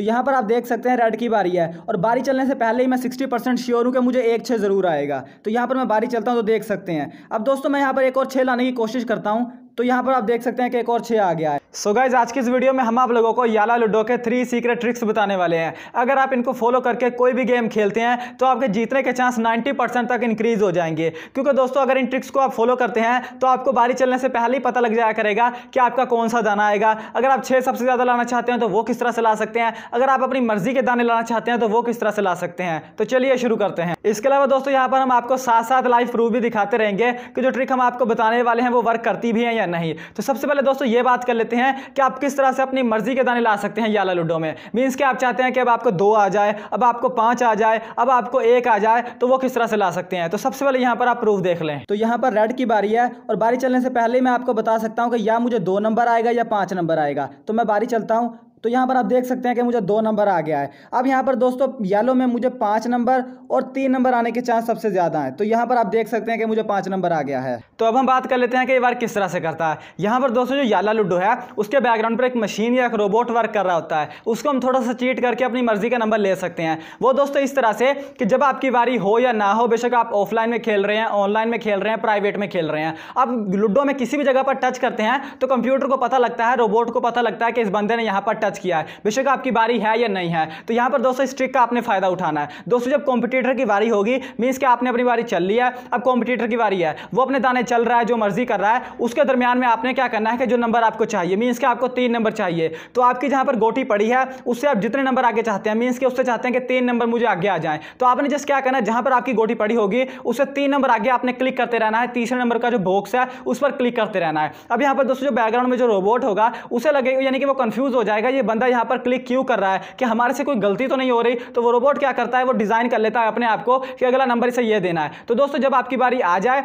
तो यहाँ पर आप देख सकते हैं रेड की बारी है और बारी चलने से पहले ही मैं सिक्सटी परसेंट श्योर हूँ कि मुझे एक छः ज़रूर आएगा तो यहाँ पर मैं बारी चलता हूँ तो देख सकते हैं अब दोस्तों मैं यहाँ पर एक और छः लाने की कोशिश करता हूँ तो यहाँ पर आप देख सकते हैं कि एक और छः आ गया है सो so गाइज आज की इस वीडियो में हम आप लोगों को याला लूडो के थ्री सीक्रेट ट्रिक्स बताने वाले हैं अगर आप इनको फॉलो करके कोई भी गेम खेलते हैं तो आपके जीतने के चांस 90 परसेंट तक इंक्रीज हो जाएंगे क्योंकि दोस्तों अगर इन ट्रिक्स को आप फॉलो करते हैं तो आपको बारी चलने से पहले ही पता लग जाया करेगा कि आपका कौन सा दाना आएगा अगर आप छः सबसे ज़्यादा लाना चाहते हैं तो वो किस तरह से ला सकते हैं अगर आप अपनी मर्जी के दाने लाना चाहते हैं तो वो किस तरह से ला सकते हैं तो चलिए शुरू करते हैं इसके अलावा दोस्तों यहाँ पर हम आपको साथ साथ लाइव प्रूफ भी दिखाते रहेंगे कि जो ट्रिक हम आपको बताने वाले हैं वो वर्क करती भी है या करना ही तो सबसे पहले दोस्तों ये बात कर लेते हैं कि आप किस तरह से अपनी मर्जी के दाने ला सकते हैं याला लूडो में मीन्स कि आप चाहते हैं कि अब आपको दो आ जाए अब आपको पाँच आ जाए अब आपको एक आ जाए तो वो किस तरह से ला सकते हैं तो सबसे पहले यहाँ पर आप प्रूफ देख लें तो यहाँ पर रेड की बारी है और बारी चलने से पहले मैं आपको बता सकता हूँ कि या मुझे दो नंबर आएगा या पाँच नंबर आएगा तो मैं बारी चलता हूँ तो यहाँ पर आप देख सकते हैं कि मुझे दो नंबर आ गया है अब यहाँ पर दोस्तों येलो में मुझे पाँच नंबर और तीन नंबर आने के चांस सबसे ज़्यादा हैं तो यहाँ पर आप देख सकते हैं कि मुझे पाँच नंबर आ गया है तो अब हम बात कर लेते हैं कि ये बार किस तरह से करता है यहाँ पर दोस्तों जो याला लूडो है उसके बैकग्राउंड पर एक मशीन या एक रोबोट वर्क कर रहा होता है उसको हम थोड़ा सा चीट करके अपनी मर्जी का नंबर ले सकते हैं वो दोस्तों इस तरह से कि जब आपकी बारी हो या ना हो बेशक आप ऑफलाइन में खेल रहे हैं ऑनलाइन में खेल रहे हैं प्राइवेट में खेल रहे हैं आप लूडो में किसी भी जगह पर टच करते हैं तो कंप्यूटर को पता लगता है रोबोट को पता लगता है कि इस बंदे ने यहाँ पर टच टच किया है बेशक आपकी बारी है या नहीं है तो यहाँ पर दोस्तों इस ट्रिक का आपने फ़ायदा उठाना है दोस्तों जब कॉम्पिटेटर की बारी होगी मीन्स कि आपने अपनी बारी चल ली है अब कॉम्पिटेटर की बारी है वो अपने दाने चल रहा है जो मर्जी कर रहा है उसके दरमियान में आपने क्या करना है कि जो नंबर आपको चाहिए मीन्स के आपको तीन नंबर चाहिए तो आपकी जहाँ पर गोटी पड़ी है उससे आप जितने नंबर आगे चाहते हैं मीन्स के उससे चाहते हैं कि तीन नंबर मुझे आगे आ जाए तो आपने जस्ट क्या करना है जहाँ पर आपकी गोटी पड़ी होगी उससे तीन नंबर आगे आपने क्लिक करते रहना है तीसरे नंबर का जो बॉक्स है उस पर क्लिक करते रहना है अब यहाँ पर दोस्तों जो बैकग्राउंड में जो रोबोट होगा उसे लगेगा यानी कि वो कन्फ्यूज हो जाएगा ये ये बंदा यहाँ पर क्लिक क्यों कर रहा है कि हमारे से कोई गलती तो नहीं हो रही तो वो रोबोट क्या करता है वो डिज़ाइन कर लेता है अपने आप को कि अगला नंबर इसे ये देना है तो दोस्तों जब आपकी बारी आ जाए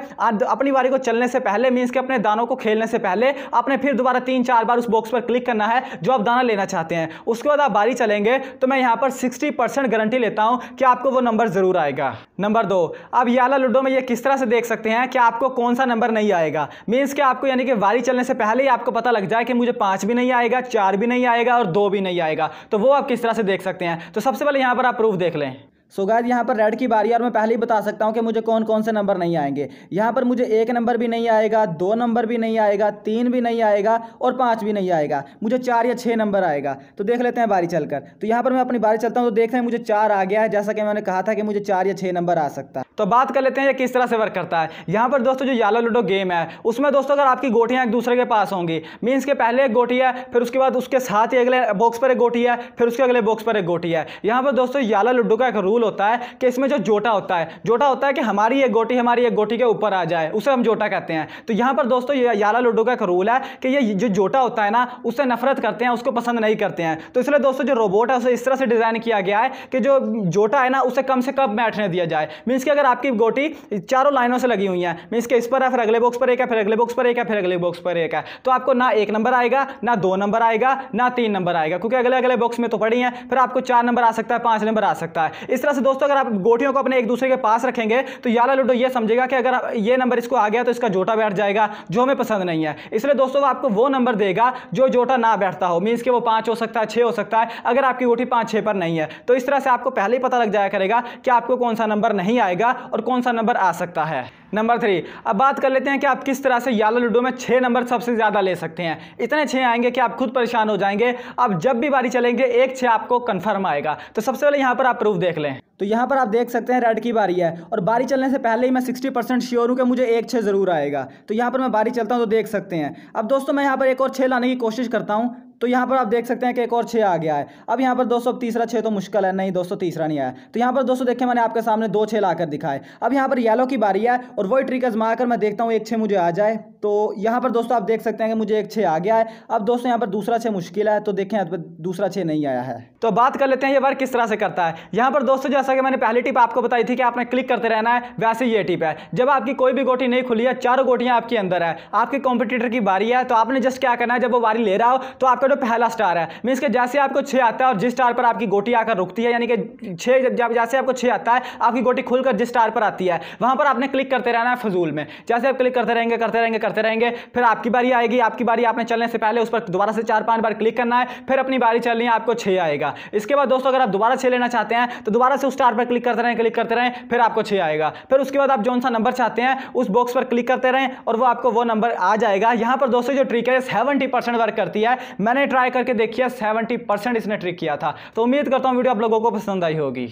अपनी बारी को चलने से पहले मीन्स कि अपने दानों को खेलने से पहले आपने फिर दोबारा तीन चार बार उस बॉक्स पर क्लिक करना है जो आप दाना लेना चाहते हैं उसके बाद आप बारी चलेंगे तो मैं यहाँ पर सिक्सटी गारंटी लेता हूँ कि आपको वो नंबर ज़रूर आएगा नंबर दो अब याला लूडो में ये किस तरह से देख सकते हैं कि आपको कौन सा नंबर नहीं आएगा मीन्स कि आपको यानी कि बारी चलने से पहले ही आपको पता लग जाए कि मुझे पाँच भी नहीं आएगा चार भी नहीं आएगा और दो भी नहीं आएगा तो वो आप किस तरह से देख सकते हैं तो सबसे पहले यहाँ पर आप प्रूफ देख लें सो so यहाँ पर रेड की बारी और मैं पहले ही बता सकता हूँ कि मुझे कौन कौन से नंबर नहीं आएंगे यहाँ पर मुझे एक नंबर भी नहीं आएगा दो नंबर भी नहीं आएगा तीन भी नहीं आएगा और पाँच भी नहीं आएगा मुझे चार या छः नंबर आएगा तो देख लेते हैं बारी चलकर तो यहाँ पर मैं अपनी बारी चलता हूँ तो देख रहे हैं मुझे चार आ गया है जैसा कि मैंने कहा था कि मुझे चार या छः नंबर आ सकता है तो बात कर लेते हैं ये किस तरह से वर्क करता है यहाँ पर दोस्तों जो यालो लूडो गेम है उसमें दोस्तों अगर आपकी गोटियाँ एक दूसरे के पास होंगी मीन्स के पहले एक गोटी है फिर उसके बाद उसके साथ ही अगले बॉक्स पर एक गोटी है फिर उसके अगले बॉक्स पर एक गोटी है यहाँ पर दोस्तों यालो लूडो का एक रूप रूल होता है कि इसमें जो जोटा होता है जोटा होता है कि हमारी एक गोटी हमारी एक गोटी के ऊपर आ जाए उसे हम जोटा कहते हैं तो यहाँ पर दोस्तों यारा लूडो का एक रूल है कि ये जो जोटा होता है ना उससे नफरत करते हैं उसको पसंद नहीं करते हैं तो इसलिए दोस्तों जो रोबोट है उसे इस तरह से डिज़ाइन किया गया है कि जो जोटा है ना उसे कम से कम बैठने दिया जाए मीन्स कि अगर आपकी गोटी चारों लाइनों से लगी हुई है मीन्स के इस पर है फिर अगले बॉक्स पर एक है फिर अगले बॉक्स पर एक है फिर अगले बॉक्स पर एक है तो आपको ना एक नंबर आएगा ना दो नंबर आएगा ना तीन नंबर आएगा क्योंकि अगले अगले बॉक्स में तो पड़ी है फिर आपको चार नंबर आ सकता है पांच नंबर आ सकता है इस तरह से दोस्तों अगर आप गोटियों को अपने एक दूसरे के पास रखेंगे तो याला लूडो ये समझेगा कि अगर ये नंबर इसको आ गया तो इसका जोटा बैठ जाएगा जो हमें पसंद नहीं है इसलिए दोस्तों वो आपको वो नंबर देगा जो जोटा ना बैठता हो मीन्स कि वो पाँच हो सकता है छः हो सकता है अगर आपकी गोटी पाँच छः पर नहीं है तो इस तरह से आपको पहले ही पता लग जाया करेगा कि आपको कौन सा नंबर नहीं आएगा और कौन सा नंबर आ सकता है नंबर थ्री अब बात कर लेते हैं कि आप किस तरह से यालो लूडो में छः नंबर सबसे ज़्यादा ले सकते हैं इतने छः आएंगे कि आप खुद परेशान हो जाएंगे आप जब भी बारी चलेंगे एक छः आपको कन्फर्म आएगा तो सबसे पहले यहाँ पर आप प्रूफ देख लें तो यहाँ पर आप देख सकते हैं रेड की बारी है और बारी चलने से पहले ही मैं 60 परसेंट श्योर हूँ कि मुझे एक छः ज़रूर आएगा तो यहाँ पर मैं बारी चलता हूँ तो देख सकते हैं अब दोस्तों मैं यहाँ पर एक और छः लाने की कोशिश करता हूँ तो यहाँ पर आप देख सकते हैं कि एक और छः आ गया है अब यहाँ पर दोस्तों तीसरा छः तो मुश्किल है नहीं दोस्तों तीसरा नहीं आया तो यहाँ पर दोस्तों देखिए मैंने आपके सामने दो छः लाकर दिखाए अब यहाँ पर येलो की बारी है और वही ट्रिक आजमा कर मैं देखता हूँ एक छः मुझे आ जाए तो यहाँ पर दोस्तों आप देख सकते हैं कि मुझे एक छः आ गया है अब दोस्तों यहाँ पर दूसरा छः मुश्किल है तो देखें यहाँ पर दूसरा छः नहीं आया है तो बात कर लेते हैं ये बार किस तरह से करता है यहाँ पर दोस्तों जैसा कि मैंने पहली टिप आपको बताई थी कि आपने क्लिक करते रहना है वैसे ये टिप है जब आपकी कोई भी गोटी नहीं खुली है चारों गोटियाँ आपके अंदर है आपके कॉम्पिटिटर की बारी है तो आपने जस्ट क्या करना है जब वो बारी ले रहा हो तो आपका में पहला स्टार है मीन्स के जैसे आपको छः आता है और जिस स्टार पर आपकी गोटी आकर रुकती है यानी कि छः जब जैसे आपको छः आता है आपकी गोटी खुलकर जिस स्टार पर आती है वहाँ पर आपने क्लिक करते रहना है फजूल में जैसे आप क्लिक करते रहेंगे करते रहेंगे करते रहेंगे फिर आपकी बारी आएगी आपकी बारी आपने चलने से पहले उस पर दोबारा से चार पाँच बार क्लिक करना है फिर अपनी बारी चलनी है आपको छः आएगा इसके बाद दोस्तों अगर आप दोबारा छः लेना चाहते हैं तो दोबारा से उस स्टार पर क्लिक करते रहें क्लिक करते रहें फिर आपको छः आएगा फिर उसके बाद आप जो सा नंबर चाहते हैं उस बॉक्स पर क्लिक करते रहें और वो आपको वो नंबर आ जाएगा यहाँ पर दोस्तों जो ट्रिक है सेवेंटी वर्क करती है मैंने मैंने ट्राई करके देखिए सेवेंटी परसेंट इसने ट्रिक किया था तो उम्मीद करता हूँ वीडियो आप लोगों को पसंद आई होगी